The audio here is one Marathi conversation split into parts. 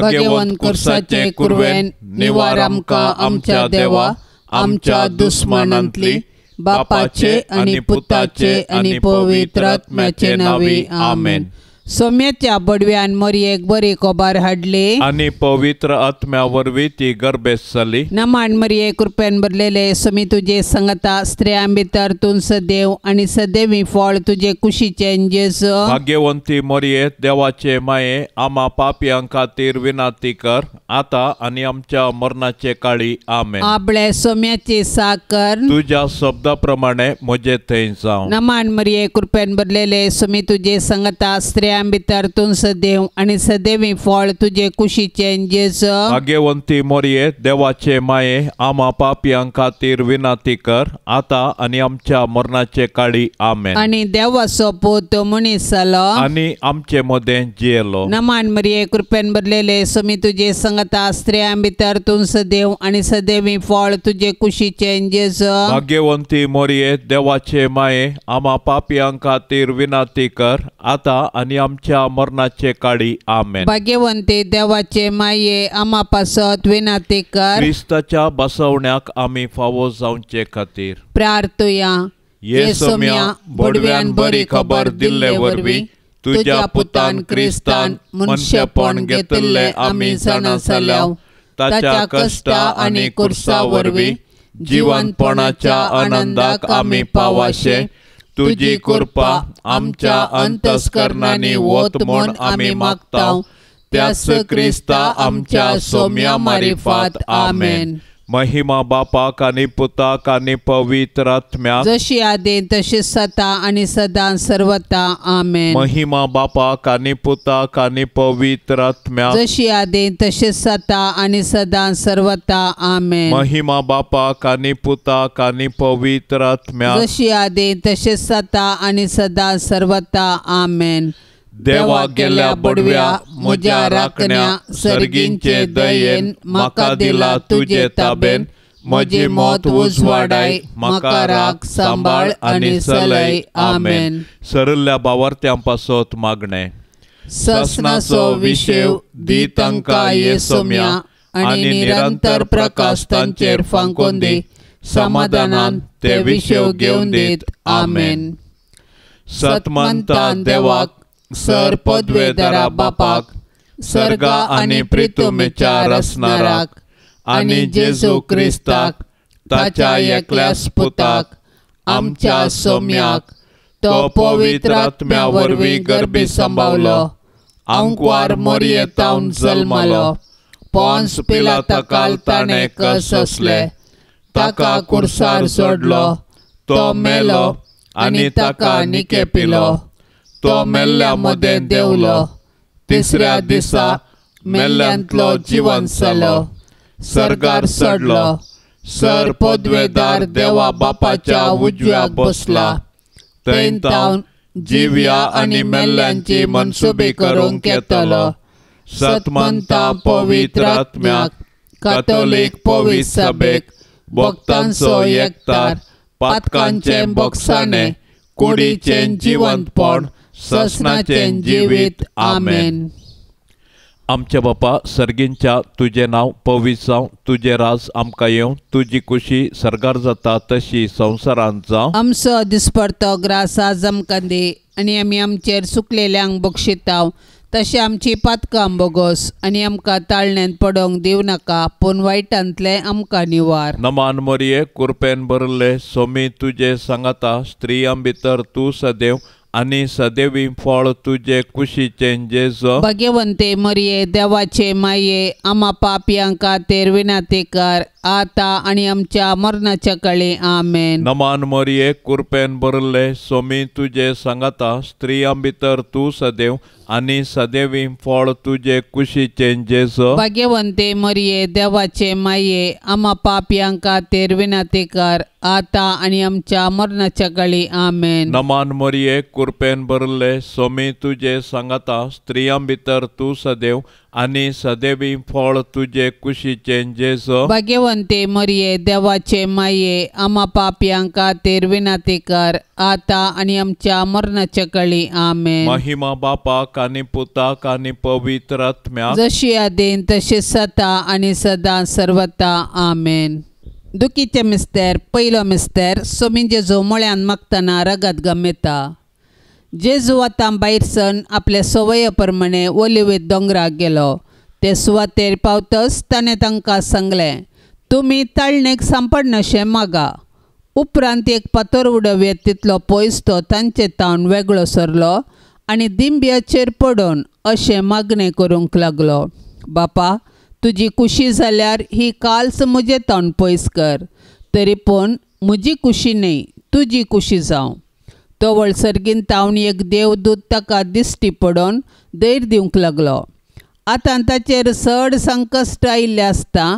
भाग्यवंत कुरसाचे कुर्वेन, निवार आमका आमच्या देवा आमच्या दुस्मानांतली बापाचे आणि पुताचे आणि पवित्र नावे आमेन सोम्याच्या बडव्यांमरी एक बरे कोबार हाडले आणि पवित्र आत्म्यावरवी ती गर्भेसली नमाणमरी एक रुपयान भरलेले सोमी तुझे संगता स्त्रियां भितर तरतून सदेव आणि सदेवी फळ तुझे कुशीचे चेंजेस भाग्यवंती मरिये देवाचे माये आमा पापियां खातीर विनाती कर आता आणि आमच्या मरणाचे काळी आमे आपले सोम्याचे साकर तुझ्या शब्दाप्रमाणे म्हजे थंय जावं मरी एक रुपयान भरलेले सोमी तुझे संगता स्त्रिया भितर तूं सदैव आणि सदैवी फळ तुजे कुशी जेस भाग्यवंती मोरये देवाचे माये आमा पापियां खातीर विनाती कर आता आणि आमच्या मरणाचे काळी आमे आणि देवा पूत मनीस आणि आमचे मदें जियेलो नमान मरिये कृपेन भरलेले समी तुझे संगता स्त्रिया भितर तूं सदैव आणि सदैवी फळ तुजे कुशी जेस भाग्यवंती मोरये देवाचे माये आमा पापियां खातीर विनाती कर आता आणि आमच्या मरणाचे काळी आमेन भाग्यवंते देवाचे माये आमा पासत विनाते कर क्रिस्ताच्या बसवण्याक आम्ही फावो जावचे खातीर प्रार्थया येसम्या बडव्यान बरी खबर दिल्ले वरवी तुझ्या पुतान क्रिस्तान मनशेपण घेतले आम्ही सणासल्याव ताच्या कष्टा आणि कुर्सा वरवी जीवनपणाच्या आनंदाक आम्ही पावाशे तुझी कृपा आमच्या अंतस्करणाने वत म्हण आम्ही मागता त्यास क्रिस्ता आमच्या सोम्या मारिफात आमेन महिमा बापा कानी पुता कानी पवित्रात्म्या जशी आदे तशी सता आणि सदा सर्वता आमेन महिमा बापा कानी पुता काने पवित्रात्म्या जशी आदे तशी सता आणि सदा सर्वता आमेन महिमा बापा कानी पुता काने पवित्रात्म्या जशी आदे तशी सता आणि सदा सर्वता आमेन देवा गेल्या बडव्या म्हज्या राखण्या सर्गींचे दयेन म्हाका दिला तुजे ताबेन म्हजी मौत वाडाय म्हाका राख सांबाळ आणि सलय आमेन सरल्या बावर पासत मागणे ससनाचो विशेव दी तांकां सोम्या आणि निरंतर प्रकाश तांचेर फांकून दी समाधानान ते विशेव घेवन दीत आमेन सतमंता देवाक सर दरा बापाक सर्गा आणि प्रितुमेच्या रसनाराक आणि जेजू क्रिस्ताक ताच्या एकल्या स्पुताक आमच्या सोम्याक तो पवित्र आत्म्या वरवीं गर्बी सांबावलो आंकवार मोरयेतावन जल्मलो पोंस पिला तकाल ताणें कस असले ताका कुर्सार सोडलो तो मेलो आनी ताका निके पिलो तो मेल्ल्या मदें देवलो तिसऱ्या दिसा मेल्ल्यांतलो सलो सरकार सडलो सर पदवेदार देवा बापाच्या उजव्या बसला थंय तावन जिव्या आनी मेल्ल्यांची मनसुबी करूंक येतलो सतमंता पवित्र आत्म्याक कातोलीक पवी सभेक भक्तांचो एकतार पातकांचे बोक्साणे कुडीचे जिवंतपण ससनाचेन जीवित आमेन आमच्या बापा सर्गींच्या तुझे नाव पविसांव तुझे राज आमकां येवं तुजी कुशी सरगार जाता तशी संसारांचा आमचो दिसपरतो ग्रास आज आमकां आणि आनी आमी आमचेर सुकलेल्यांक बक्षिताव तशी आमची पातकां बोगोस आणि आमकां ताळण्यान पडोंक देव नाका पूण वायटांतले आमकां निवार नमान मोरये कुरपेन भरले सोमी तुजे सांगाता स्त्रियां भितर तूं सदैव आणि सदैवी फळ तुझे कुशीचे जेज भगवंते मरिये देवाचे माये आमा पापियांका तेरविना ते कर आता आणि आमच्या मरणाच्या कळी आमेन नमान मरिये कुरपेन बरले सोमी तुझे सांगता स्त्रियां भितर तू सदैव आणि सदैवी फळ तुझे कुशीचे जेस भाग्यवंते मरिये देवाचे माये आम्हा पापियांका तेरविना ते कर आता आणि आमच्या मरणाच्या कळी आमेन नमान मरिये कुरपेन बरले सोमी तुझे सांगता स्त्रियां भितर तू सदैव आणि सदैवी फळ तुझे कुशीचे जेस भाग्यवंत ते मरिये देवाचे माये आमा पाप्यांका तेरविना कर आता आणि आमच्या मरणाच्या कळी आमे महिमा बापा काने पुता काने पवित्रात्म्या जशी आदेन तशे सता आणि सदा सर्वता आमेन दुखीचे मिस्तेर पयलो मिस्तेर जेजो मळ्यान मागताना रगत गमेता जेजू आता भायरसन आपले संवये प्रमाणे ओलिवेत दोंगराक गेलो ते सुवातेर पावतस ताणें तांकां सांगलें तुमी ताळणेक सांपडनाशें मागा उपरांत एक पातोर उडोव्येत तितलो पयस तो तांचे तावन वेगळो सरलो आनी दिंब्याचेर पडोन अशें मागणें करूंक लागलो बापा तुजी कुशी जाल्यार ही काल्स म्हजे तावन पयस कर तरी पूण म्हजी कुशी न्ही तुजी कुशी जावं तो वळसरगीन तावन एक देवदूत ताका दिश्टी पडोन धैर दिवंक लागलो आतां ताचेर चड संकश्ट आयिल्लें आसता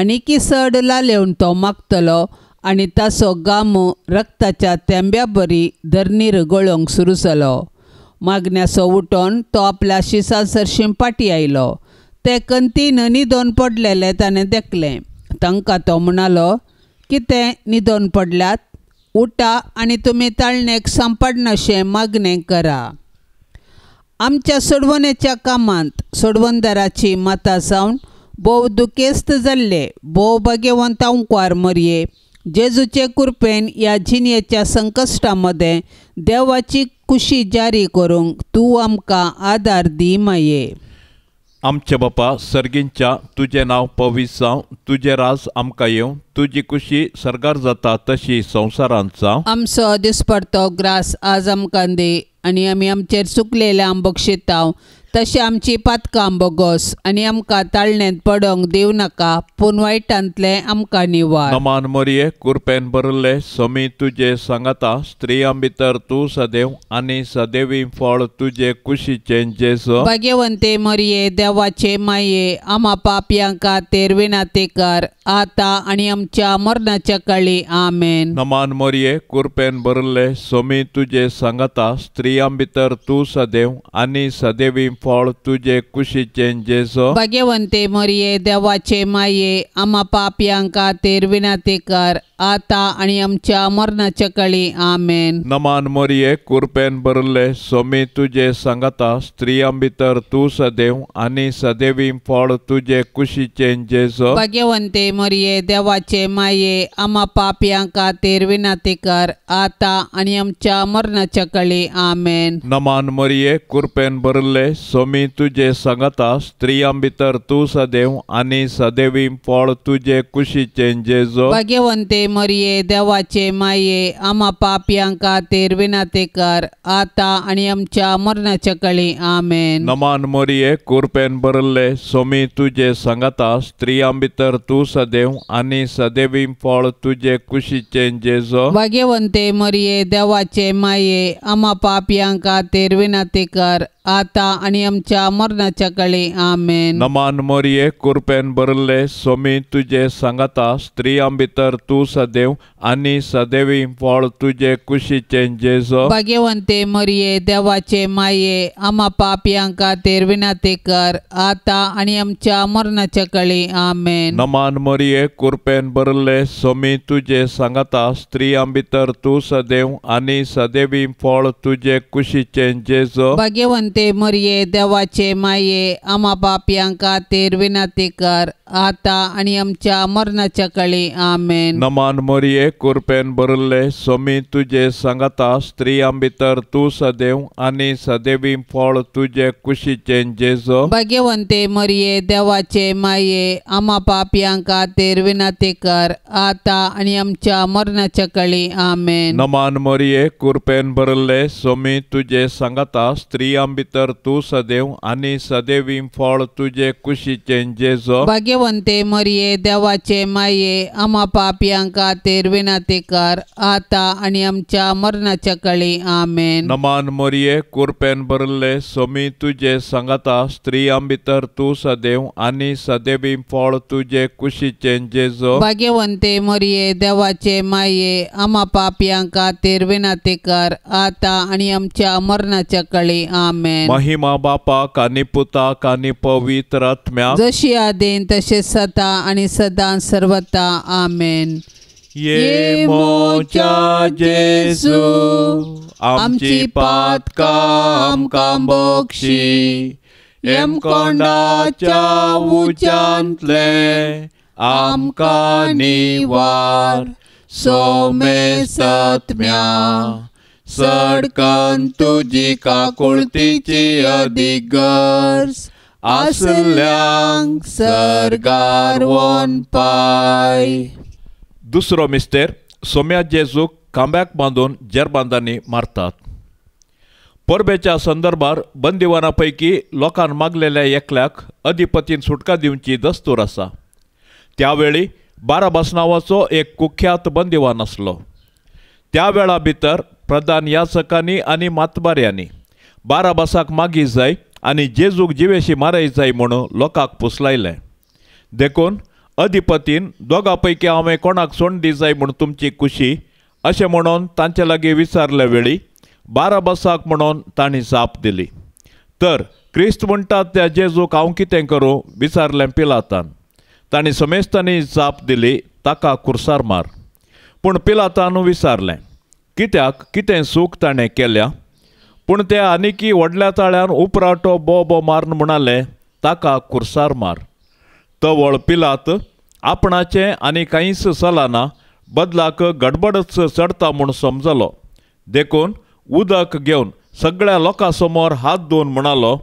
सड सडला तो मागतलो आनी ताचो गामो रक्ताच्या तेंब्या बरी धरणीर गळोवंक सुरू जालो मागण्यासो उठोन तो आपल्या शिसासरशी पाटी आयलो ते कंतीन न्हिदोन पडलेले ताणें देखलें तांकां तो म्हणालो कितें न्हिदोन पडल्यात उठा आनी तुमी ताळणेक सांपडनाशें मागणें करा आमच्या सोडवणेच्या कामांत सोडवणदाराची माता जावन दुखेस्त भोव बो ಭಗವಂತ ಉಂಕ್ವಾर मरिये जेजूचे कृपेन या जिणेच्या संकष्टामध्ये देवाची खुशी जारी करूंक तूं आमकां आदार दी माये आमचे बापा सर्गींच्या तुजें नांव पवीस जावं तुजें राज आमकां येवं तुजी खुशी सरगार जाता तशी संवसारांत जावं आमचो दिसपडतो ग्रास आज आमकां दे आनी आमी आमचेर आम बक्षिताव तशी आमची पातकां बोगोस आनी आमकां ताळणेंत पडोंक दिवं नाका पूण वायटांतले आमकां निवार नमान मोरये कुरपेन बरले समी तुजे सांगता स्त्रियां भितर तूं सदैव आनी सदैवी फळ तुजे कुशीचे जेस भाग्यवंते मोरये देवाचे माये आमा पापयांका तेरविना ते कर आता आणि आमच्या मरणाच्या काळी आमेन नमान मोरये कुरपेन बरले समी तुजे सांगता स्त्रियां भितर तूं सदैव आनी सदैवी फळ तुझे जेसो भगवंते मरिये देवाचे माये आम्हा पापयांका तेरविना ते कर आता आणि आमच्या मरणाच्या कळी आमेन नमान मोरिये कुरपेन भरले सोमी तुझे सांगता स्त्रियां भितर तू सदैव आणि सदैवी फळ तुझे जेसो भगवंते मरिये देवाचे माये आम्हा पापयांका तेरविना ते कर आता आणि आमच्या मरणाच्या कळी आमेन नमान मरिये कुरपेन भरले सोमी तुझे संगता स्त्रियां भितर तू सदैव आणि सदैवी फळ तुझे कुशीचे जेजो भाग्यवंते मरिये देवाचे माये आमा पापयांका तेरविना ते कर आता आणि आमच्या मरणाच्या कळी आमे नमान मोरिये कुरपेन भरले सोमी तुझे संगता स्त्रियां भितर तू सदैव आणि सदैवी फळ तुझे कुशीचे जेजो भाग्यवंते मरिये देवाचे माये आमा पापयांका तेरविना ते कर आता आणि आमच्या मरणाच्या कळे आमेन नमान मोरये कुरपेन बरले सोमी तुझे सांगता स्त्री भितर तू सदैव आणि सदैवी फळ तुझे कुशीचे चेंजेस भाग्यवंते मरिये देवाचे माये आमा पापियांका तेरविना तेर कर आता आणि आमच्या मरणाच्या कळी आमेन नमान मरिये कुरपेन बरले सोमी तुझे सांगता स्त्री भितर तू सदैव आणि सदैवी फळ तुझे कुशीचे चेंजेस भाग्यवंते मरिये देवाचे माये आमा पापियांका तेरविना तेर कर आता आणि आमच्या मरणाच्या कळी आमेन नमान मरिये कुरपेन बरले सोमी तुझे सांगता स्त्री अंबितर तू सदैव आणि सदैवी फळ तुझे कुशीचे जेजो भाग्यवंते मरिये देवाचे माये आम्हा पापियांका खातीर विनंती कर आता आणि आमच्या मरणाच्या कळी आमे नमान मरिये कुरपेन बरले सोमी तुझे सांगता स्त्री भितर तू सदैव आणि सदैवी फळ तुझे कुशीचे जेजो भाग्यवंते मरिये देवाचे माये आम्हा पापियांका खातीर नातेकार आता आणि आमच्या मरणाच्या काळी आमेन नमान मोरये कुरपेन भरले सोमी तुझे सांगता स्त्री भितर तू सदैव आणि सदैवी फळ तुझे कुशीचे जेजो भाग्यवंते मोरये देवाचे माये आमा पापियां तेरवे नातेकार आता आणि आमच्या मरणाच्या काळी आमेन महिमा बापा कानी पुता कानी पवित्र आत्म्या जशी आदेन तसे सता आणि सदा सर्वता आमेन ये मोचा जेसू, आमची पातकाम कांबोक्षी आमका उच्यांतले आमकां निवार सोमे सत्म्या सडकन तुजी काकुळतीची अधिगर्स आसल्यांक सरगार वन पाय दुसरो मिस्टेर सोम्या जेजूक खांब्याक बांदून जेरबांदांनी मारतात परबेच्या संदर्भात बंदिवानापैकी लोकांन मागलेल्या एकल्याक अधिपतीन सुटका दिवची दस्तूर असा त्यावेळी बाराबास नावाचो एक कुख्यात बंदिवान आसलो त्या वेळा भितर प्रधान याचकांनी आणि मातबाऱ्यांनी बाराबासाक मागी जाय आणि जेजूक जिवेशी मारय जाय म्हणून लोकांक पुसलायले देखून अधिपतीन दोगा पैकी हांवें कोणाक सोंड जाय म्हूण तुमची खुशी अशें म्हणून तांचे लागीं विचारले वेळी बारा बाराबसाक म्हणून तांणी जाप दिली तर क्रिस्त म्हणटात त्या जेजूक हांव कितें करूं विचारलें पिलातान तांणी समेस्तांनी जाप दिली ताका खुर्सार मार पूण पिलातान विचारलें कित्याक कितें सूख ताणें केल्या पूण ते आनीकी व्हडल्या ताळ्यान उपराटो बो बो मारन म्हणाले ताका खुर्सार मार तवळ पिलात आपणाचे आनी कांयच चलना बदलाक गडबडच चढता म्हणून समजलो देखून उदक घेऊन सगळ्या लोकां समोर हात धुवून म्हणालो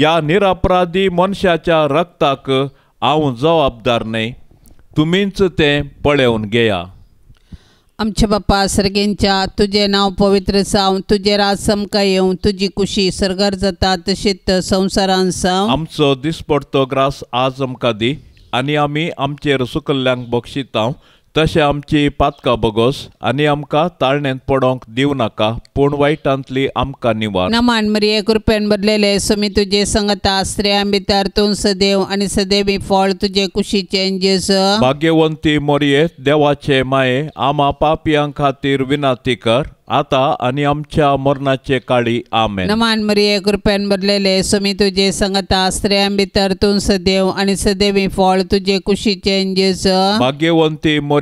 या निरापराधी मनशाच्या रक्ताक हांव जबाबदार न्हय तुमीच ते पळेवन घेया आमच्या बाप्पा सर्गेंच्या तुझे नाव पवित्र साव तुझे राज समका येऊन तुजी खुशी सरगर जाता तशीत संवसारान साव आमचो दिसपडतो ग्रास आज आमकां दी आनी आमी आमचे सुकल्ल्यांक बक्षितांव तशें आमची पातका बगोस आनी आमकां ताळणेंत पडोंक देऊ नाका पूण वायटांतली आमकां निवार नमान मरिये कृपेन भरलेले समी तुजे संगत आश्रया भितर तूं सदैव आनी सदैव फळ तुजे कुशीचे भाग्यवंती मोरये देवाचे माये आमा पापयां खातीर विनाती कर आता आणि आमच्या मरणाचे काळी आमे नमान मरिये कृपेन भरलेले समी तुजे संगत आश्रया भितर तूं सदैव आनी सदैव फळ तुजे कुशीचे भाग्यवंती मोर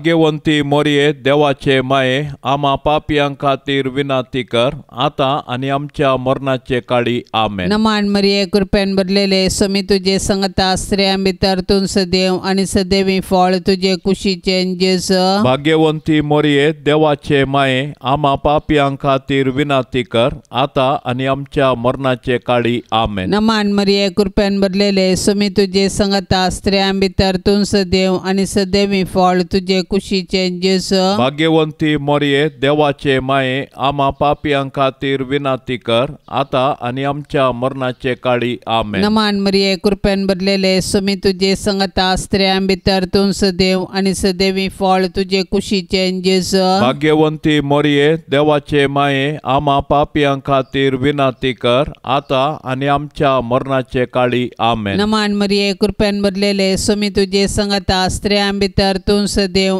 भाग्यवंती मोरये देवाचे माये आमा पापियां खातीर विनाती कर आता आणि आमच्या मरणाचे काळी आमे नमान मरिये कृपेन भरलेले समी तुझे संगता आश्रया भितर तू सदेव आणि सदेवी फळ तुझे कुशीचे जेस भाग्यवंती मोरये देवाचे माये आमा पापियां खातीर विनाती कर आता आणि आमच्या मरणाचे काळी आमे नमान मरिये कृपेन भरलेले समी तुझे संगता आश्रया भितर तू सदेव आणि सदैवी फळ तुझे कुशी चेंजेस भाग्यवंती मोरये देवाचे माये आमा पापियां खातीर विनाती कर आता आणि आमच्या मरणाचे काळी आमे नमान मरिये कृपेन भरलेले सुमी तुझे संगता स्त्रियां भितर तुमस देव आणि सदेवी फळ तुझे कुशी चेंजेस भाग्यवंती मोरये देवाचे माये आमा पापियां खातीर विनाती कर आता आणि आमच्या मरणाचे काळी आमे नमान मरिये कृपेन भरलेले सुमी तुझे संगता स्त्रियां भितर तुमस देव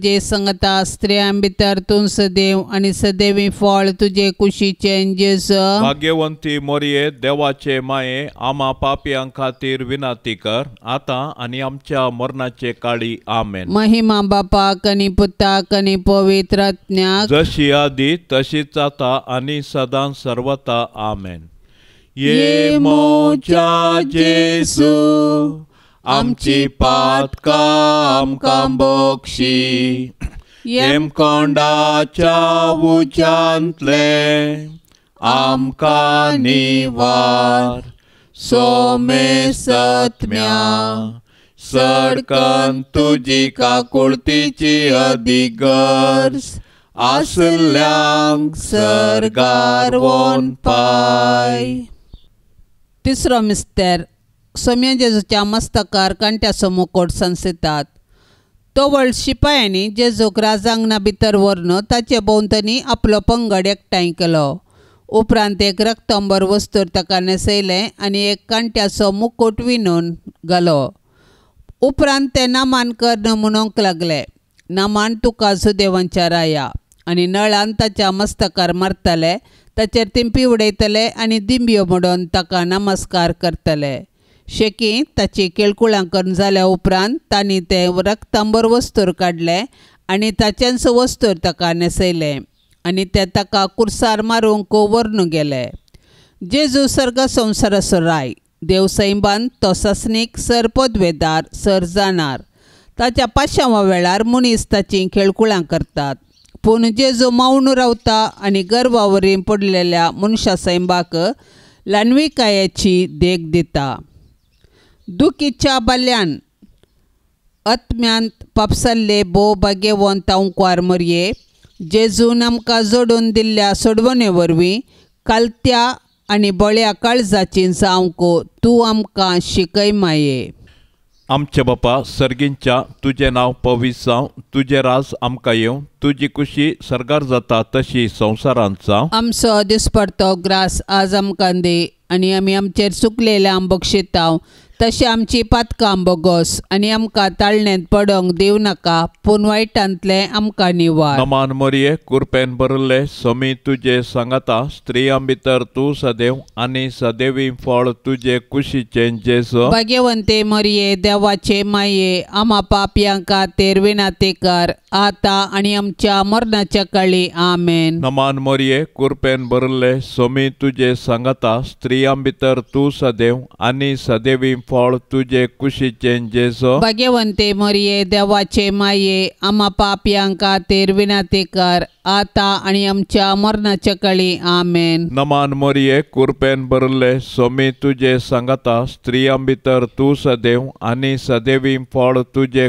तुझे संगता स्त्रियां भितर तू सदैव आणि सदैवी फळ तुझे कुशी चेंजेस भाग्यवंती मोरये देवाचे माये आमा पापयां खातीर विनाती कर आता आणि आमच्या मरणाचे काळी आमेन महिमा बापा कनी पुताक कनी पवित्र ज्ञा जशी आदी तशीच आता आणि सदान सर्वता आमेन ये मोचा जेसू आमची पात काम कांबोक्षी कोंडाच्या उच्यांतले आमकां निवार सोमे सत्म्या सडकन तुझी काकुळतीची अधिगर्स, आसल्यां सरगार पाय तिसरो मिस्तर जेजूच्या मस्तकार समोर समोकोट सितात तो वळ शिपायांनी जेजूक राजांगणा भितर व्हरून ताचे भोंवतणी आपलो पंगड एकठांय केलो उपरांत एक रक्तंबर वस्तूर ताका न्हेसयलें आनी एक कांट्याचो मुकुट विणून घालो उपरांत ते नामान कर्ण लागले नामान तुका सुदेवांच्या राया आनी नळान ताच्या मस्तकार मारतले ताचेर तिंपी उडयतले आनी दिंब्यो म्हणून ताका नमस्कार करतले शेकी ताची केळकुळां करून जाल्या उपरांत तांणी ते रक्तांबर वस्तूर काडले आनी ताच्याच वस्तूर ताका न्हेसयले आनी ते ताका कुर्सार मारूंक कोवरून गेले जेजू सर्ग संवसाराचो राय सैमान तो ससनीक पदवेदार सर जाणार ताच्या पाशांवा वेळार मनीस ताची खेळकुळां करतात पूण जेजू मावन रावता आनी गर्वावरीं पडलेल्या मनशा लानवी कायाची देख दिता दुखीच्या बल्यान atmyant पापसल्ले बो बगेवंत ओंकार मरये जेजून आमकां जोडून दिल्ल्या सोडवणे वरवीं कालत्या आनी बळ्या काळजाची जावंक तूं आमकां शिकय माये आमचे बापा सर्गींच्या तुजें नांव पवीस जावं तुजे राज आमकां येवं तुजी कुशी सरकार जाता तशी संवसारांत जावं आमचो दिसपडतो ग्रास आज आमकां दे आनी आमी आमचेर आम बक्षितांव तशी आमची पातकां बोगोस आनी आमकां ताळणेंत पडोंक दिव नाका पूण वायटांतले आमकां निवार नमान मोरये कुरपेन बरले समी तुजे सांगता स्त्रियां भितर तूं सदैव आनी सदैवी फळ तुजे कुशीचे जेस भाग्यवंते मोरये देवाचे माये आमा पापयांका तेरवे नातेकार आता आणि आमच्या मरणाच्या काळी आमेन नमान मोरये कुरपेन बरले समी तुजे सांगता स्त्रियां भितर तूं सदैव आनी सदैवी फळ तुझे जेसो भगवंते मरिये देवाचे माये आमा पापयांका तेरविना ते कर आता आणि आमच्या मरणाच्या कळी आमेन नमान मरिये कुरपेन बरले सोमी तुझे सांगता स्त्रियां भितर तू सदैव आणि सदैवी फळ तुझे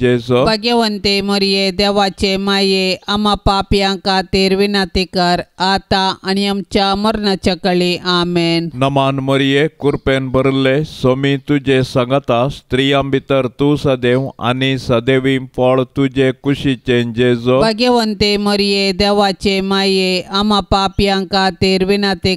जेसो भगवंते मरिये देवाचे माये आमा पापयांका तेरविना ते कर आता आणि आमच्या मरणाच्या कळी आमेन नमान मरिये कुरपेन बरले सोमी तुझे सांगता स्त्रियां भितर तू सदैव आणि सदैवी फळ तुझे कुशीचे जेजो भाग्यवंते मरिये देवाचे माये आमा पापयांका तेर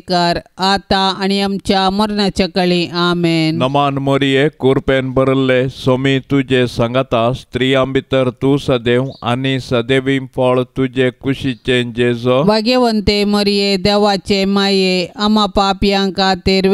कर आता आणि आमच्या मरणाच्या कळी आमेन नमान मोरिये कुरपेन भरले सोमी तुझे सांगता स्त्रियां भितर तू सदैव आणि सदैवी फळ तुझे कुशीचे जेजो भाग्यवंते मरिये देवाचे माये आमा पापयांका तेर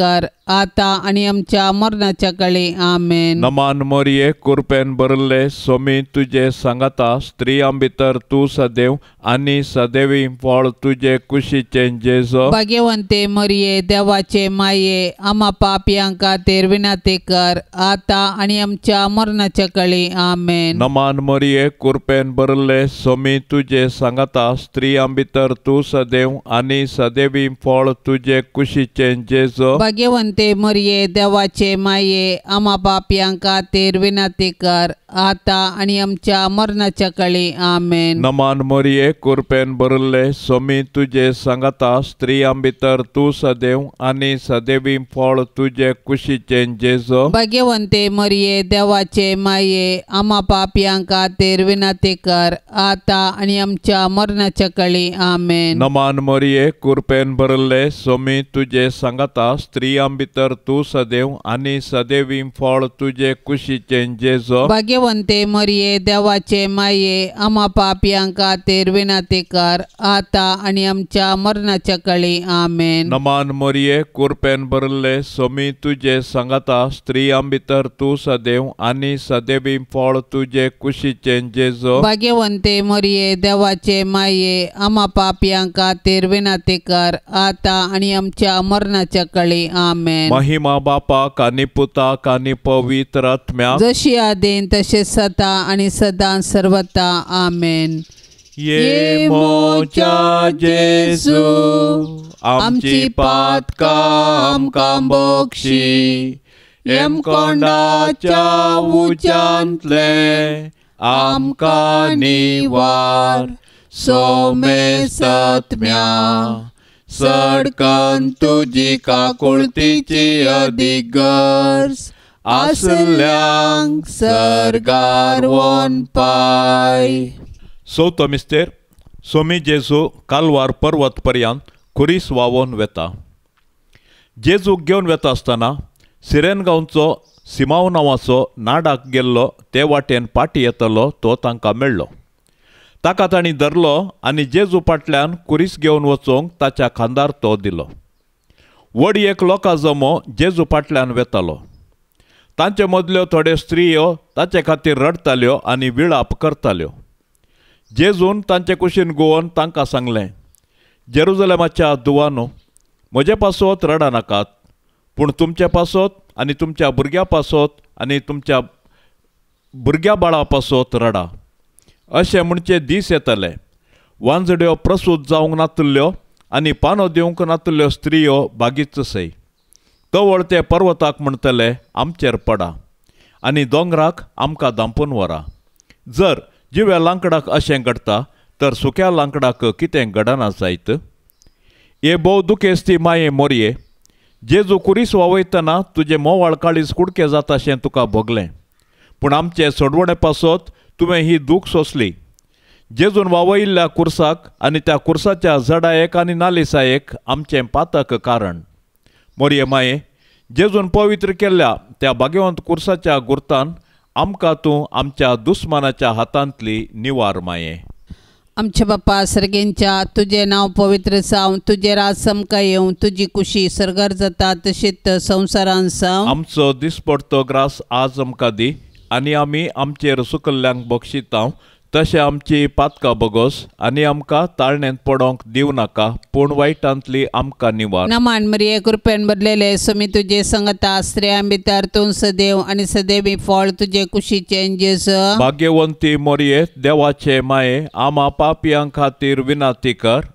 कर आता आणि आमच्या मरणाच्या कळे आमेन नमान मोरये कुरपेन बरले सोमी तुझे सांगाता स्त्रियां भितर तू सदैव आणि सदेवी फळ तुझे कुशीचे चेंजेस भाग्यवंते मरिये देवाचे माये आमा पापियांका तेरविना तेर विनाते कर आता आणि आमच्या मरणाच्या कळी आमेन नमान मरिये कुरपेन बरले सोमी तुझे सांगता स्त्री भितर तू सदैव आणि सदैवी फळ तुझे कुशी चेंजेस भाग्यवंते मरिये देवाचे माये आमा पापियांका तेरविना तेर विनाते कर आता आणि आमच्या मरणाच्या कळी आमेन नमान मरिये कुरपेन बरले सोमी तुझे सांगता स्त्री अंबितर तू सदैव आणि सदैवी फळ तुझे कुशीचे जेजो भाग्यवंते मरिये देवाचे माये आमा पापियां तेर विनाते कर आता आणि आमच्या मरणाच्या कळी आमे नमान मरिये कुरपेन बरले सोमी तुझे सांगता स्त्री अंबितर तू सदैव आणि सदैवी फळ तुझे कुशीचे जेजो भाग्यवंते मरिये देवाचे माये आमा पापियां तेर नातेकार आता आणि आमच्या मरणाच्या काळी आमेन नमान मोरिये कुरपेन भरले सोमी तुझे सांगता स्त्री भितर तू सदैव आणि सदैवी फळ तुझे कुशीचे जेजो भाग्यवंते मोरिये देवाचे माये आमा पापयांक तेरवे नातेकार आता आणि आमच्या मरणाच्या काळी आमेन महिमा बापा कानी पुता कानी पवित्र आत्म्या जशी आदेन तसे सता आणि सदा सर्वता आमेन ये येमोच्या जेसू आमची पातकां आमकां बोक्षी एमकोंडाच्या उच्यांतले आमकां निवार सोमे सत्म्या सडकन तुजी काकुळतीची अधिक गर्स आसल्यांक सरगार वन पाय Soutomister, सोमी जेजू कालवार पर्वत पर्यंत खुरीस वावोन वेता जेजूक घेवन वेता आसतना सिरेनगांवचो सिमाव नांवाचो नाडाक गेल्लो ते वाटेन पाटी येतलो तो तांकां मेळ्ळो ताका तांणी धरलो आनी जेजू फाटल्यान कुरीस घेवन वचोंक ताच्या खांदार तो दिलो व्हड एक लोकां जमो जेजू फाटल्यान वेतालो तांचे मदल्यो थोड्यो स्त्रियो ताचे खातीर रडताल्यो आनी विळाप करताल्यो जेजून तांचे कुशीन गोवन तांकां सांगलें जेरुजलेमाच्या दुवानो म्हजे पासत रडा नाकात पूण तुमचे पासोत आनी तुमच्या भुरग्या पासत आनी तुमच्या भुरग्या बाळा पासत रडा अशें म्हणचे दीस येतले वांजड्यो प्रसूत जावंक नातल्ल्यो आनी पानो दिवंक नातल्ल्यो स्त्रियो बागीच सै कवळ ते पर्वताक म्हणटले आमचेर पडा आनी दोंगराक आमकां दांपून व्हरा जर जिव्या लांकडाक अशें घडटा तर सुक्या लांकडाक कितें घडना जायत ये भोव दुखेस्ती माये मोरये जेजू कुरीस वावयतना तुजें मोवाळ काळीस कुडके जाता तुका भोगलें पूण आमचे सोडवणे पासत तुवें ही दूख सोसली जेजून वावयिल्ल्या कुर्साक आनी त्या कुर्साच्या आणि आनी एक आमचें पातक कारण मोरये माये जेजून पवित्र केल्ल्या त्या भाग्यवंत कुर्साच्या गुरतान आमका तूं आमच्या दुस्मानाच्या हातांतली निवार माये आमचे बाप्पा सर्गेंच्या तुझे नाव पवित्र सावन तुझे राज समका येऊन तुझी कुशी सरगर जाता तशीत संवसारान सावन आमचो दिसपडतो ग्रास आज आमकां दी आनी आमचे आमचेर सुकल्ल्यांक बक्षितांव तशें आमची पातका बगोस आनी आमकां ताळणेंत पडोंक दिव नाका पूण वायटांतली आमकां निवार नमान मरिये कृपेन भरलेले समी तुजे संगता आश्रया भितर तूं सदैव आनी सदैव फळ तुजे कुशीचे भाग्यवंती मोरये देवाचे माये आमा पापयां खातीर विनाती कर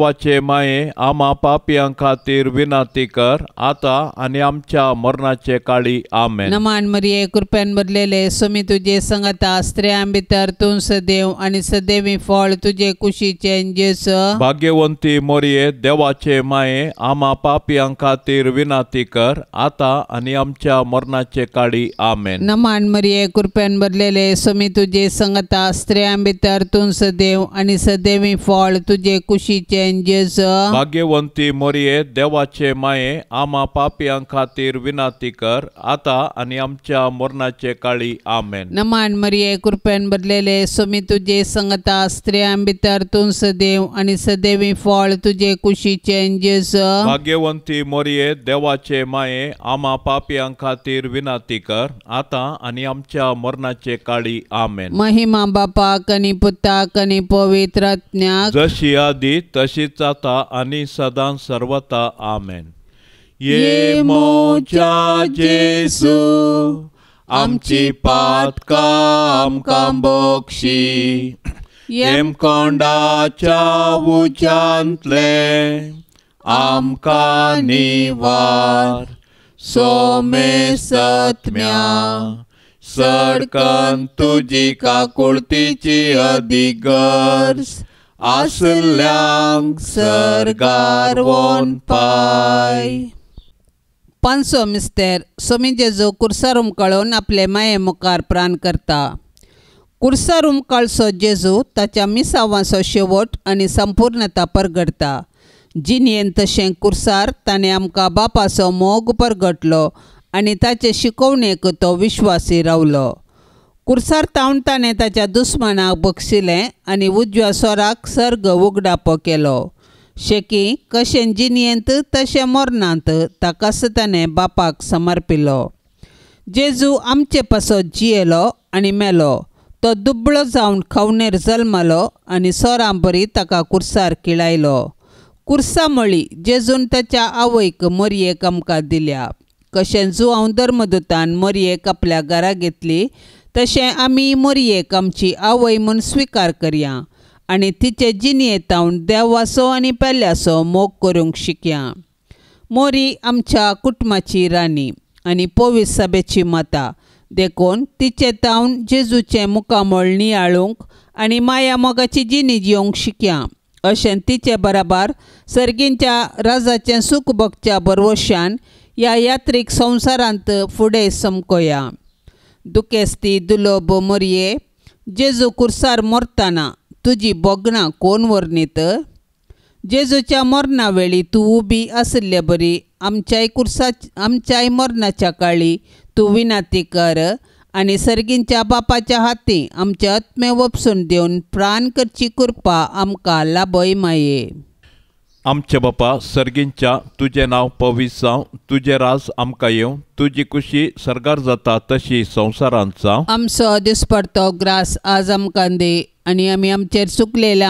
देवाचे माये आमा पापियां खातीर विनाती कर आता आणि आमच्या मरणाचे काळी आमे नमान मरिये कृपेन भरलेले सोमी तुझे संगता स्त्रियां भितर तू सदेव आणि सदैवी फळ तुझे कुशीचे जेस भाग्यवंती मोरये देवाचे माये आमा पापियां खातीर विनाती कर आता आणि आमच्या मरणाचे काळी आमे नमान मरिये कृपेन भरलेले सोमी तुझे संगता स्त्रियां भितर तू सदेव आणि सदैवी फळ तुझे कुशीचे भाग्यवंती मोरये देवाचे माये आमा पापियां खातीर विनाती कर आता आणि आमच्या मरणाचे काळी आमेन नमान मरिये कृपेन बदलेले सोमी तुझे संगता स्त्रियां भितर तुम सदैव आणि सदैवी फळ तुझे कुशी चेंजेस भाग्यवंती मोरये देवाचे माये आमा पापियां खातीर विनाती कर आता आणि आमच्या मरणाचे काळी आमेन महिमा बापा पुता कनी पवित्र ज्ञा जशी आधी तशी तशीच आता आणि सदां सर्वता आमेन ये मोचा जेसू आमची पातका आमकां बोक्षी कोंडाच्या उच्यांतले आमका निवार सोमे सत्म्या सडकन तुजी काकुळतीची अधिगर्स आसल्यां सरकारवण वन पाय पांचो मिस्तेर જેજો जेजो कुर्सार आपले माये मुखार प्राण करता कुर्सार उमकाळसो जेजू ताच्या मिसावांचो शेवट आनी संपूर्णता परगडता जिनयेन तशें कुर्सार ताणें आमकां बापाचो मोग परगटलो आनी ताचे शिकोवणेक तो विश्वासी रावलो खुर्सार ताणें ताच्या दुस्मनाक बक्षिलें आनी उजव्या सोराक सर्ग उगडापो केलो शेकी कशें जिनयेंत तशें मोरनांत ताका ताणें बापाक समर्पिलो जेजू आमचे पासो जियेलो आनी मेलो तो दुबळो जावन खवणेर जल्मलो आनी सोरां बरी ताका कुर्सार किळायलो कुर्सा मळी जेजून ताच्या आवयक मोरयेक आमकां दिल्या कशें जुआंव धर्मदुतान मोरयेक आपल्या घरा घेतली तशें आम्ही मोरयेक आमची आवय म्हणून स्वीकार करया आनी तिचे जिनयेतावन देवासो आणि पेल्यासो मोग करूंक शिकया मोरी आमच्या कुटुंबाची राणी आणि पोवीस सभेची माता देखून तिचे तावन जेजूचे मुखामोळ नियाळूंक आणि माया मोगाची जिणी जियोंक शिकया अशें तिचे बराबर सर्गींच्या राजाचे सुख बरवशान या यात्रीक संसारांत फुडें समकोया दुकेस्ती दुलोबो मोरये जेजू कुर्सार मरतना तुझी बोगणां कोण व्हरनीत जेजूच्या मरणा वेळी तू उबी आसले बरी आमच्याय कुर्सा आमच्याय मरणाच्या काळी तू विनाती कर आणि सर्गींच्या बापाच्या हाती आमचे आत्मे वपसून देऊन प्राण करची कुरपा आमकां लाभय माये आमचे बापा सर्गींच्या नाव पवी साव तुझे रास आमकां येवं तुजी कुशी सरगार जाता तशी संवसारांत जावं आमचो अदिसपरतो ग्रास आज आमकां दे आनी आमी आमचेर चुकलेले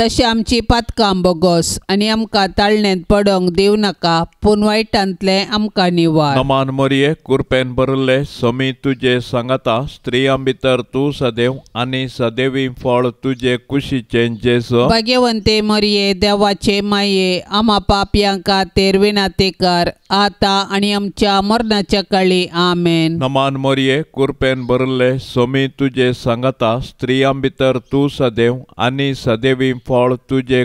तशी आमची पातकां बोगोस आनी आमकां ताळणेंत पडोंग दिव नाका पूण वायटांतले आमकां निवार नमान मोरये कुरपेन भरले समी तुजे सांगता स्त्रियां भितर तूं सदैव आनी सदैवी फळ तुजे कुशीचे जेस भाग्यवंते मोरये देवाचे माये आमा पापयांका तेरविना ते कर आता आणि आमच्या मरणाच्या काळी आमेन नमान मोरये कुरपेन भरले समी तुजे सांगता स्त्रियां भितर तूं सदैव आनी सदैवी फळ तुझे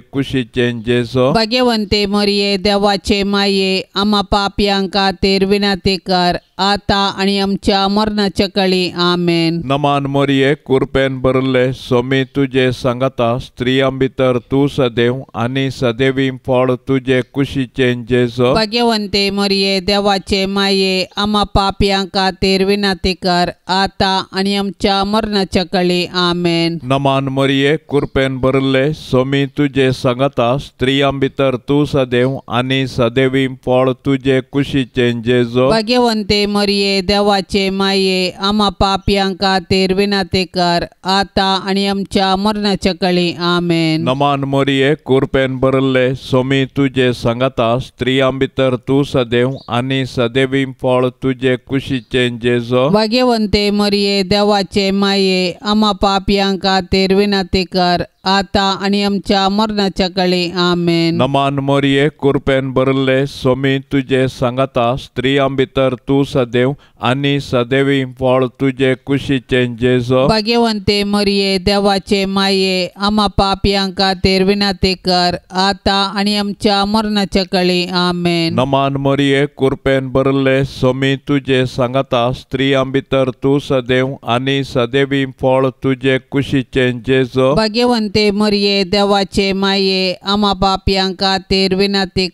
जेसो भगवंते मोरये देवाचे माये आमा पाप्यांका तेरविना ते कर आता आणि आमच्या मरणाच्या काळी आमेन नमान मोरिये कुरपेन बरले सोमी तुझे सांगता स्त्रियां भितर तू सदैव आणि सदैवी फळ तुझे कुशीचे जेजो भाग्यवंते मोरिये देवाचे माये आमा पापयां खातीर विनाती कर आता आणि आमच्या मरणाच्या काळी आमेन नमान मोरिये कुरपेन बरले सोमी तुझे सांगता स्त्रियां भितर तू सदैव आणि सदैवी फळ तुझे कुशीचे जेजो भाग्यवंते मरिये देवाचे माये आमा पापियांका खातीर विनाती कर आता आणि आमच्या मरणाच्या कळी आमेन नमान मरिये कुरपेन बरले सोमी तुझे सांगता स्त्रिया भितर तू सदैव आणि सदैवी फळ तुझे कुशीचे जेजो भाग्यवंते मरिये देवाचे माये आमा पापियांका खातीर विनाती कर आता आणि आमच्या मरणाच्या काळी आमेन नमान मोरये कुरपेन बरले सोमी तुझे सांगता स्त्री भितर तू सदैव आणि सदैवी फळ तुझे कुशीचे जेजो भाग्यवंते मोरिये देवाचे माये आमा पापयांका तेर विनाते कर आता आणि आमच्या मरणाच्या कळे आमेन नमान मोरये कुरपेन बरले सोमी तुझे सांगता स्त्री भितर तू सदैव आणि सदैवी फळ तुझे कुशीचे जेजो भाग्यवंत ते मरिये देवाचे माये अमा बाप यांका तेर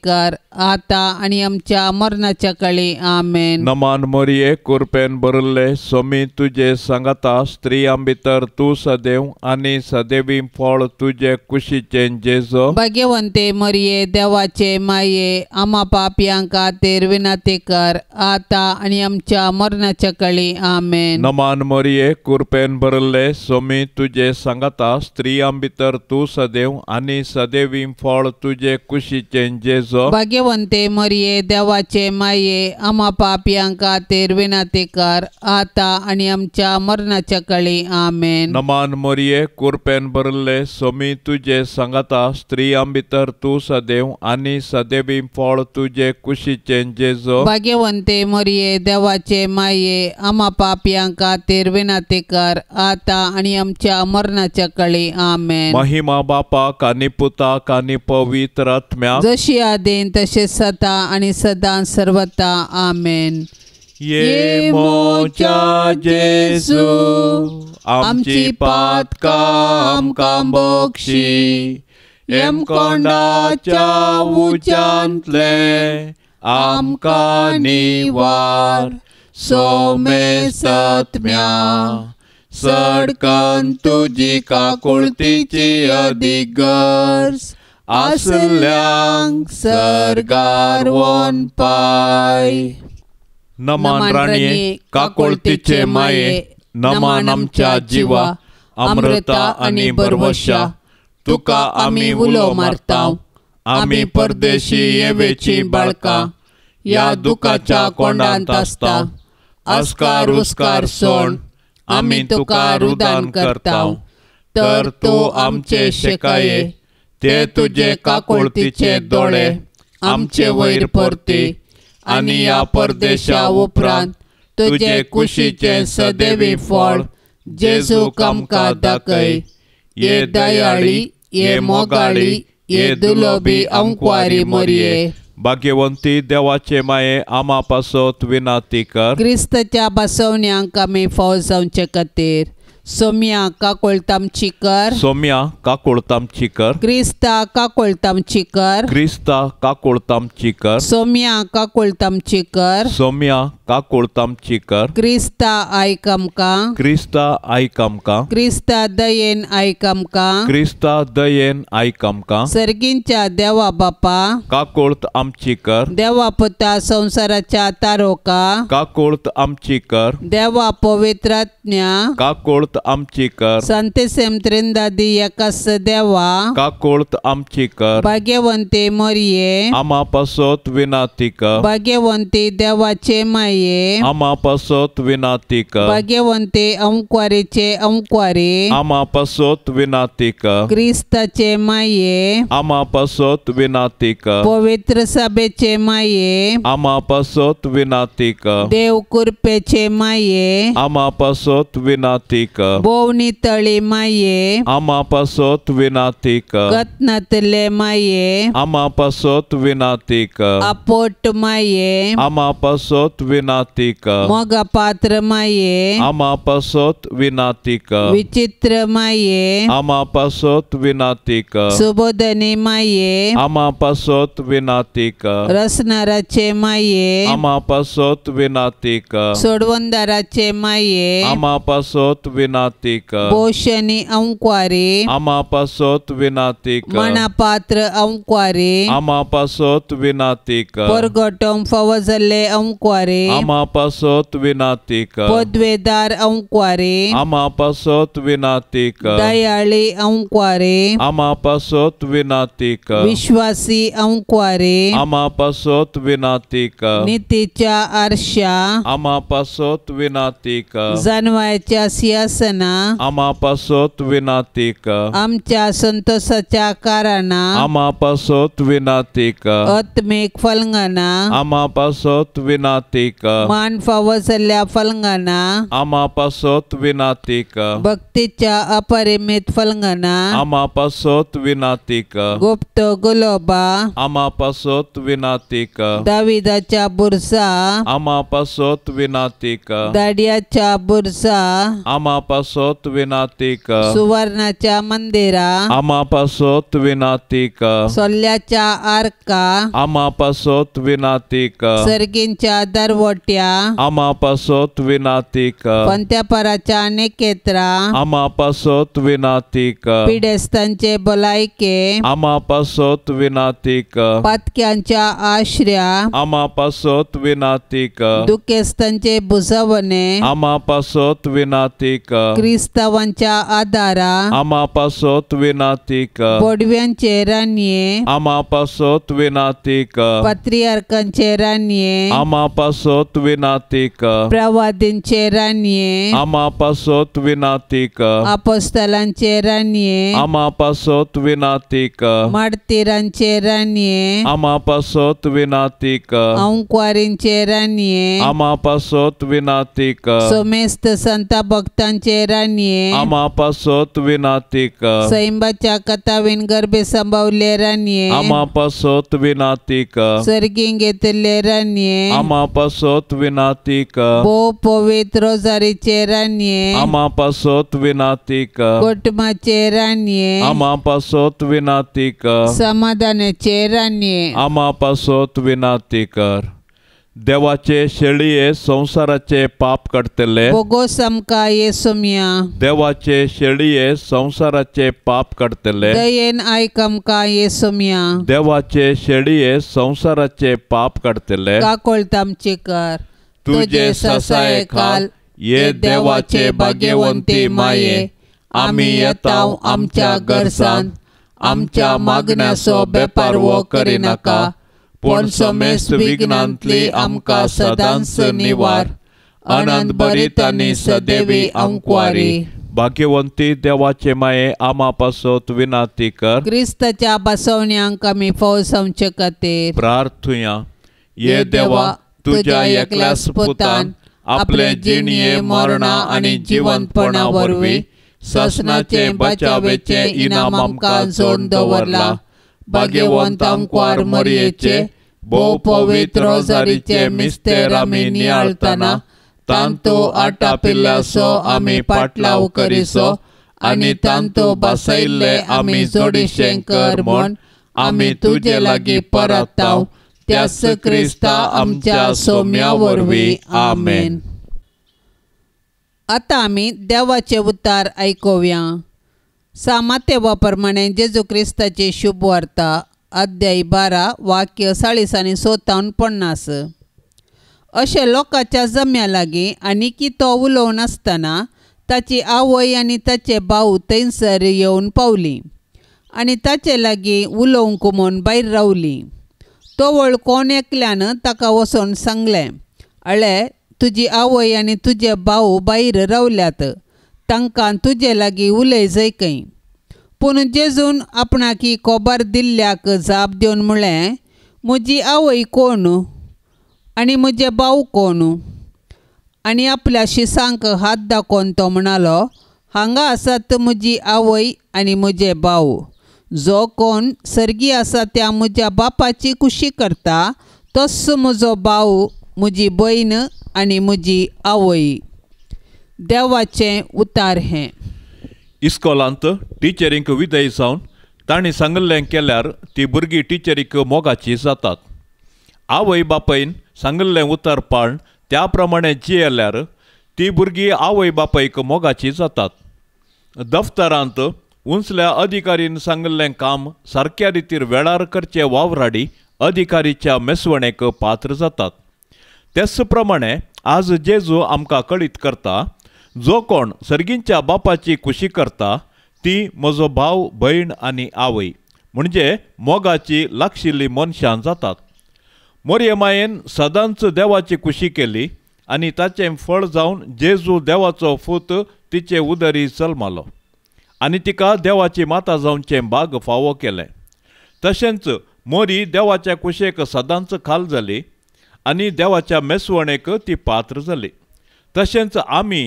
कर आता आणि आमच्या मरणाच्या काळी आमेन नमान मोरये कुरपेन बरले स्वामी तुझे सांगता स्त्रियां भितर तू सदैव आणि सदैवी फळ तुझे कुशीचे जेजो भाग्यवंते मरिये देवाचे माये आमा पापियां खातीर विनाती कर आता आणि आमच्या मरणाच्या काळी आमेन नमान मोरये कुरपेन बरले स्वामी तुझे सांगता स्त्रियां भितर तू सदैव आणि सदैवी फळ तुझे कुशीचे जेजो भाग्य देवंते मरिये देवाचे माये आम्हा पापियांका तेर विनातेकार आता आणि आमच्या मरणाच्या कळी आमेन नमान मरिये कुरपेन भरले सोमी तुझे सांगता स्त्री भितर तू सदैव आणि सदैव फळ तुझे कुशीचे जेजो भाग्यवंते मरिये देवाचे माये आम्हा पापियांका तेर विनातेकार आता आणि आमच्या मरणाच्या कळी आमेन महिमा बापा कानी पुता कानी पवित्र जशी आदेन तशी जसे सता आणि सदा सर्वता आमेन ये मोचा जेसू आमची पात काम काम बोक्षी एम कोंडाच्या उचांतले आमका निवार सोमे सत्म्या सडकन तुझी काकुळतीची अधिक गर्स सरकार वन पाय नमान राणी काकोळतीचे माये नमान आमच्या जीवा अमृता आणि बरवशा तुका आम्ही उलो मारता आम्ही परदेशी येवेची बाळका या दुकाच्या कोंडांत आसता अस्कार उस्कार सोण आम्ही तुका रुदान करता तर तू आमचे शेकाये ते तुझे काकोळतीचे डोळे आमचे वैर परती आणि या परदेशा उपरांत तुझे कुशीचे सदैवी फळ जेजू का दाखय ये दयाळी ये मोगाळी ये दुलोबी अंकवारी मरिये भाग्यवंती देवाचे माये आमा पासत विनाती कर क्रिस्तच्या बसवण्यांक आमी फौज जावचे खातीर सोम्या का कोळताम चिकर सोम्या का कोळताम चीकर क्रिस्ता का कोळताम चिकर क्रिस्ता का सोम्या कोळताम चिकर सोम्या क्रिस्ता క్రీస్తా ఐకంకా क्रिस्ता दयेन आय దయేన్ क्रिस्ता दयेन దయేన్ कामका सर्गींच्या देवा बापा काकोळत आमचीकर देवा पुता संसाराच्या तारोका काकोळत कर देवा पवित्रात्म्या काकोळत आमचीकर सेम त्रिंदादी एकास देवा काकोळत आमचीकर भाग्यवंते मोरये आमापासोत विनातीकर भाग्यवंती देवाचे माये ये अमापसोत विनाती का चे ते अमापसोत विनातिक क्रिस्ताचे माये पवित्र सभेचे माये आम्पास विनातिक देव कृपेचे माये अमापसोत विनाती का भोवनी तळी माये आम्पासोत विनातिका गतनतले माये अमापसोत विनाती का माये अमापसोत विना विनातिक मगा पात्र माये आमपास विनातिका विचित्र माये आम्मापास विनातिक सुबोधने माये आम्मापास विनातिक रसनारा चे माये आम्पास विनातिका सोडवंदराचे माये आम्मा विनातिक पोषणी औंकवारी आम्मा पानातिका कणापात्र औंकवारी आम्मा विनातिक परगटम फवजले औंकवारे आम्हापास विनाती पदवेदार औंकवारे आमापासत विनाती दयाळे दयाळी औंकवारे आमापासत विश्वासी औंकवारे आमापासत विनातीक नीतीच्या आरशा आमापास विनातीक जनवायच्या सियासना आमापासत विनातीक आमच्या संतोषाच्या कारणा आमापासत विनातीक आत्मिक हातमेक फलंगणा आम्हापास விண்ணப்பிக்க मान फावसल्या फलंगाना आमापासोत विनातिक भक्तीच्या अपरिमित फलंगाना आमापासोत विनातिक गुप्त गुलोबा आमापासोत विनातिक दाविदाच्या बुरसा आमापासोत विनातीक दाडियाच्या बुरसा आमापासोत विनातिक सुवर्णाच्या मंदिरा आमापासोत विनातिक सोल्याच्या आर्का आमापासोत विनातीक सर्गींच्या दरवळ गोट्या आमापासोत विनातीक पंत्यापराच्या अनेक केत्रा आमापासोत विनातीक पिडेस्तांचे भलायके आमापासोत विनातीक पातक्यांच्या आश्रया आमापासोत विनातीक दुखेस्तांचे बुजवणे आमापासोत विनातीक क्रिस्तवांच्या आधारा आमापासोत विनातीक बोडव्यांचे रानये आमापासोत विनातीक पत्रियार्कांचे रानये आमापासोत विनातिक प्रवादींचे रानये आमापासोत विनातिक अपोस्तलांचे रानये आमापासोत विनातिक माडतीरांचे रानये आमापासोत विनातिक अंकवारींचे रानये आमापासोत विनातिक सोमेस्त संत भक्तांचे रानये आमापासोत विनातिक सैंबाच्या कथा विनगर्भे संभावले रानये आमापासोत विनातिक सर्गिंग घेतले रानये आमापासोत pasot vinatika. Bo povitro zariceranie. Ama pasot vinatika. Kotma ceranie. Ama pasot vinatika. Samadane ceranie. Ama pasot vinatikar. देवाचे शेळये संसाराचे पाप कडतले ये येसुमिया देवाचे शेळये संसाराचे पाप कडतले दयेन ये येसुमिया देवाचे शेळीये संसाराचे पाप कडतले काकोळतामचे कर तुझे ससाय काल ये देवाचे भाग्यवंती माये आम्ही येताव आमच्या घरसान आमच्या मागण्याचो बेपार वो करिनाका पूण समेस्त विघ्नांतली आमकां सदांच निवार आनंद बरीत आनी सदेवी अंकवारी भाग्यवंती देवाचे माये आमा पासत विनाती कर क्रिस्तच्या बसवण्याक आमी फौज संचे खातीर प्रार्थुया ये देवा तुज्या एकल्या पुतान आपले जिणये मरणा आणि जिवंतपणा वरवीं ससनाचे बचावेचे इनाम आमकां जोडून दवरला Bhagyevantam armoriece, bo povitrozarice misteramini altana, tanto atapilaso ami patlau cariso, ani tanto basaile ami zodishen cărmon, ami tuge lagi paratau, त्यास ख्रिस्ता आमच्या सोम्यावरवी आमेन आता आम्ही देवाचे उतार ऐकूया सामातेवाप्रमाणे जेजू ख्रिस्ताचे शुभवार्ता अध्याय बारा वाक्य साळीस आणि सोतावन पन्नास असे लोकांच्या जम्या आणि की तो उलोवन असताना ताची आवय आणि ताचे भाऊ थंयसर येऊन पावली आणि ताचे लागीं उलोवंक बाहेर भायर रावली तो कोण एकल्यान ताका वसून सांगले अळे तुजी आवय आणि तुझे भाऊ भायर रावल्यात तांकां तुजे लागीं उलयजैकय पूण जेजून आपणाकी कोबार दिल्ल्याक जाप दिवन म्हळें म्हजी आवय कोण आनी म्हजे भाऊ कोण आनी आपल्या शिसांक हात दाखोवन तो म्हणालो हांगा आसात म्हजी आवय आनी म्हजे भाऊ जो कोण सर्गी आसा त्या म्हज्या बापाची कुशी करता तस म्हजो भाऊ म्हजी भयण आनी म्हजी आवय देवाचे उतार हे इस्कॉलांत टिचरींक विदय जावन तांणी सांगिल्लें केल्यार ती भुरगीं टिचरीक मोगाची जातात आवय बापायन सांगल्लें उतार पाळ त्या प्रमाणे जियेल्यार ती भुरगीं आवय बापायक मोगाची जातात दफ्तरांत उंचल्या अधिकारीन सांगिल्लें काम सारक्या रितीर वेळार करचे वावराडी अधिकारीच्या मेसवणेक पात्र जातात तेच प्रमाणे आज जेजू आमकां कळीत करता जो कोण सर्गींच्या बापाची खुशी करता ती मजो भाव भयण आणि आवई म्हणजे मोगाची लागशिल्ली मनशान जातात मोर्यमायेन सदांच देवाची खुशी केली आणि ताचे फळ जावन जेजू देवाचो फूत तिचे उदरी चलमालो आणि तिका देवाची माता जाऊनचे बाग फावो केले तशेंच मोरी देवाच्या कुशेक सदांच खाल जाली आणि देवाच्या मेसवणेक ती पात्र जाली तशेंच आमी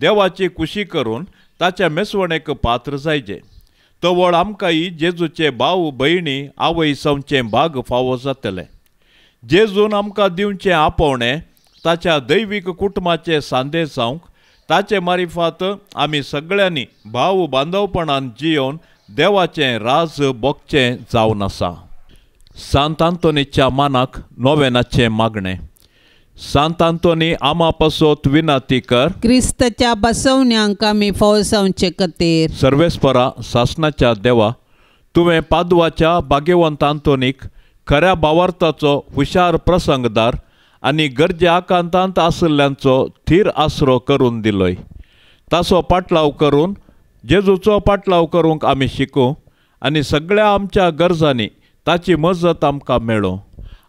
देवाची कुशी करून ताच्या मेसवणेक पात्र जायचे तवळ आमकां जेजूचे भाऊ भयणी आवय संवचे भाग फावो जातले जेजून आमकां दिवचे आपोवणें ताच्या दैवीक कुटुंबाचे सांदे जावंक ताचे मारिफात आमी सगळ्यांनी भाव बांदवपणान जियोन देवाचे राज बोगचें जावन आसा सांत आंतोनीच्या मानाक नोवेनाचे मागणें Sant'Antoni ama विनाती कर क्रिस्तच्या बसवण्यांक मी फौसावचे कतेर सर्वेस्परा सासनाच्या देवा तुवें पादवाच्या भाग्यवंत आंतोनीक खऱ्या बावार्थाचो हुशार प्रसंगदार आणि गरजे आकांतांत आशिल्ल्यांचो थीर आसरो करून दिलोय ताचो पाटलाव करून जेजूचो पाटलाव करूंक आम्ही शिकू आणि सगळ्या आमच्या गरजांनी ताची मजत आमकां मेळो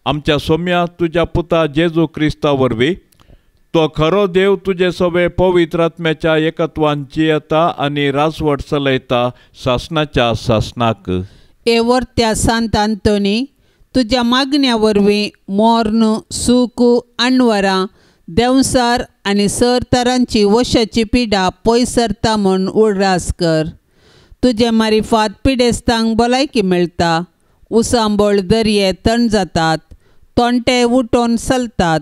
आमच्या सोम्या तुझ्या पुता जेजू ख्रिस्तावरवे तो खरो देव तुझे सवे पवित्रात्म्याच्या एकत्वांची येता आणि रासवट चलयता शासनाच्या शासनाक त्या सांत आंतोनी तुझ्या मागण्यावरवी वरवीं मोर्न सुकू अणवरां देवसार आणि सर तरांची वशाची पिडा पैसरता म्हण उड्रास कर कर तुजे मारिफात पिडेस्तांक भलायकी मेळटा उसांबळ दर्ये तण जातात तोंटे उठून चलतात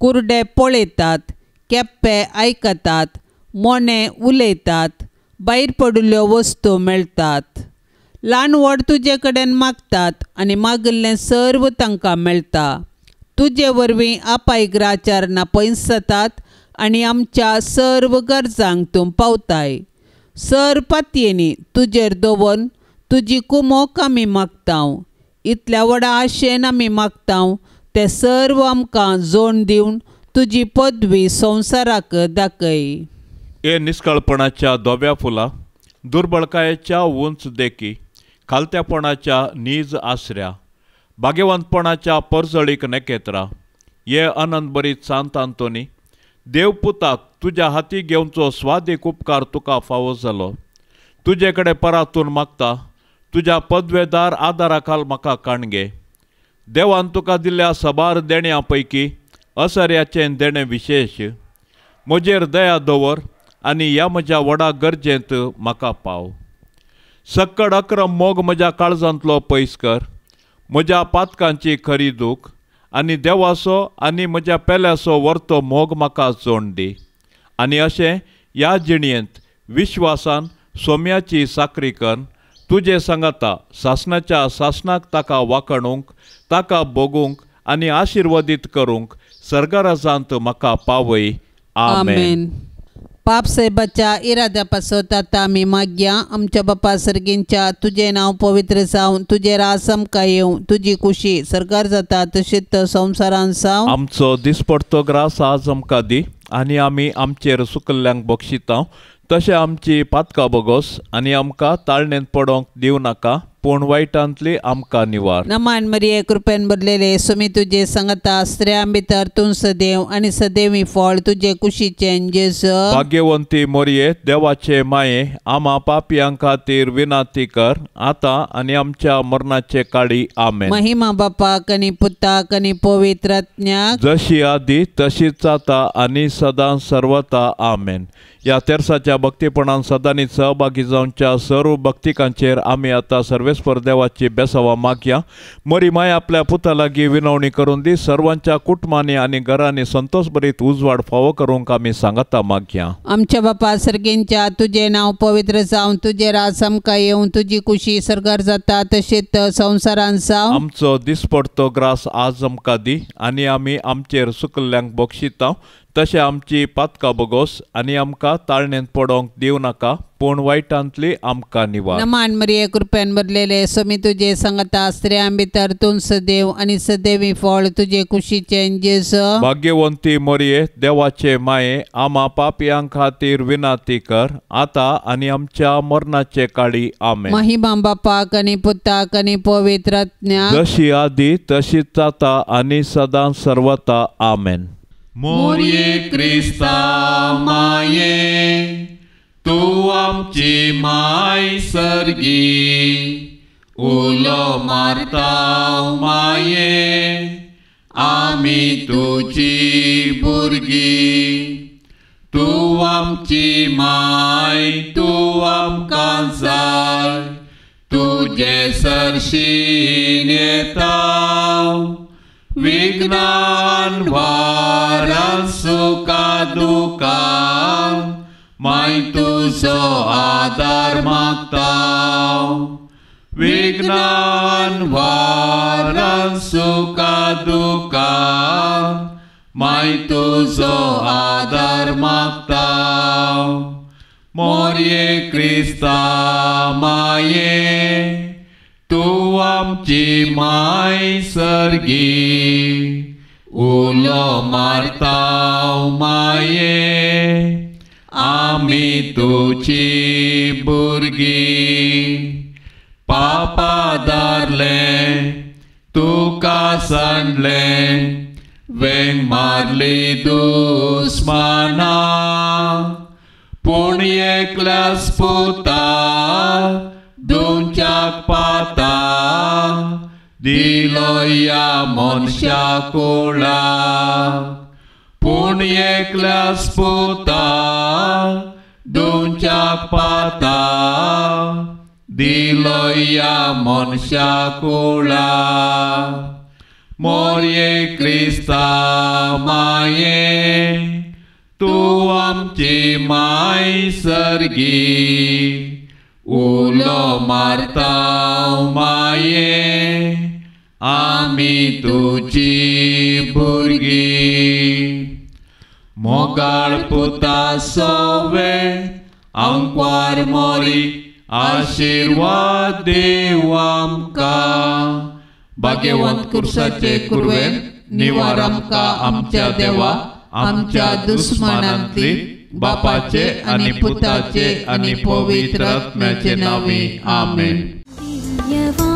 कुरडे पळयतात केप्पे आयकतात मोणे उलयतात भायर पडिल्ल्यो वस्तू मेळटात ल्हान व्हड तुजे कडेन मागतात आनी मागिल्लें सर्व तांकां मेळटा तुजे वरवीं आपायक ग्राचार पयस जातात आनी आमच्या सर्व गरजांक तूं पावताय सर पातयेनी तुजेर दवरून तुजी कुमोक आमी मागतांव इतल्या व्हडा आशेन आमी मागतांव ते सर्व आमकां जोण दिवन तुजी पदवी संवसाराक दाखय हे निश्कळपणाच्या दोव्या फुलां दुर्बळकायेच्या उंच देखी खालत्यापणाच्या नीज आसऱ्या भाग्यवंतपणाच्या परजळीक नकेत्रा ये आनंद बरी सांत आंतोनी देवपुताक तुज्या हाती घेवचो स्वादीक उपकार तुका फावो जालो तुजे कडेन परातून मागता तुज्या पदवेदार खाल म्हाका काणगे देवान तुका दिल्ल्या सबार पैकी असऱ्याचें देणें विशेश म्हजेर दया दवर आनी ह्या म्हज्या वडा गरजेंत म्हाका पाव सक्कड अक्रम मोग म्हज्या काळजांतलो पयस कर म्हज्या पातकांची खरी दूख आनी देवासो आनी म्हज्या पेल्यासो व्हरतो मोग म्हाका जोण दी आनी अशें ह्या जिणयेंत विश्वासान सोम्याची साकरी कर तुजे सांगाता सासनाच्या सासनाक ताका वाकणूंक ताका बोगूंक आणि आशिर्वादीत करूंक सरगराजांत म्हाका पावय आमेन पाप साहेबाच्या इराद्या पासून आता आम्ही मागया आमच्या बापा सर्गींच्या तुझे नाव पवित्र जावन तुझे रासम काय येवं तुझी खुशी सरकार जाता तर संवसारान साव आमचो दिसपडतो ग्रास आज आमकां दी आनी आमी आमचेर सुकल्ल्यांक बक्षिता तशें आमची पातकां बोगोस आनी आमकां ताळणेन पडोंक दिवं नाका पूण वायटांतली आमकां निवार नमान मरिये कृपेन भरलेले सुमी तुजे संगता स्त्रियां भितर तूं सदैव आनी सदैवी फळ तुजे कुशीचें जेस भाग्यवंती मोरये देवाचे माये आमा पापयां खातीर विनाती कर आतां आनी आमच्या मरणाचे काडी आमे महिमा बापाक आनी पुताक आनी पवित्रज्ञा जशी आदी तशीच जाता आनी सदां सर्वता आमेन या तेरसाच्या भक्तीपणान सदांनी सहभागी जाऊनच्या सर्व भक्तिकांचेर आम्ही आता सर्वेश्वर देवाची बेसावा मागया मरी माय आपल्या पुता लागीं विनवणी करून दी सर्वांच्या कुटुंबांनी आणि घरांनी संतोष भरीत उजवाड फावो करूंक आम्ही सांगता मागया आमच्या बापा सर्गेंच्या तुझे नाव पवित्र जावन तुझे रासम आमकां येवन तुजी खुशी सरगर जाता तशेंच संवसारान जावं आमचो दिसपडतो ग्रास आज आमकां दी आणि आम्ही आमचेर सुकल्यांक बक्षिता तशें आमची पातका बगोस आनी आमकां ताळणेन पडोंक दिवं नाका पूण वायटांतली आमकां निवाड नमान मरिये कृपेन भरलेले समी तुजे सांगता स्त्रियां भितर तूं सदैव आनी सदैवी फळ तुजे कुशीचें जेस भाग्यवंती मरिये देवाचे माये आमा पापयां खातीर विनाती कर आतां आनी आमच्या मरणाचे काळी आमे महिमा बापाक आनी पुताक आनी पवित्रज्ञा जशी आदी तशी जाता आनी सदां सर्वता आमेन मोरये क्रिस्ता माये तू आमची माय सर्गी उलो मारता माये आम्ही तुझी भुरगी तू आमची माय तू आमकां जाय तुझे सरशीन येता वेगान वारसुकादुका मदार माता वेगान वारसुकादुका मय तुझ आदर मागता मोर्य क्रिस्ता माये तू आमची माय सर्गी मारता माये आमी तुची भुरगी पापा दारले तुका सांडले वेंग मारली दुस्माना पूण पोणी एकल्या पोता दोनच्या पाता kula monșacula, punie clasputa, dunca pata, diloia kula Morye krista maie, tuam cimai sergi, ulo marta maie, तुझी भुरगीं मोगाळ पुता सोवे अंकवार मोरी आशीर्वाद देव आमकां भाग्यवंत कुर्साचे कुर्वे निवार आमका आमच्या देवा आमच्या दुस्मानांतली बापाचे आणि पुताचे आणि पवित्र आत्म्याचे नावे आमेन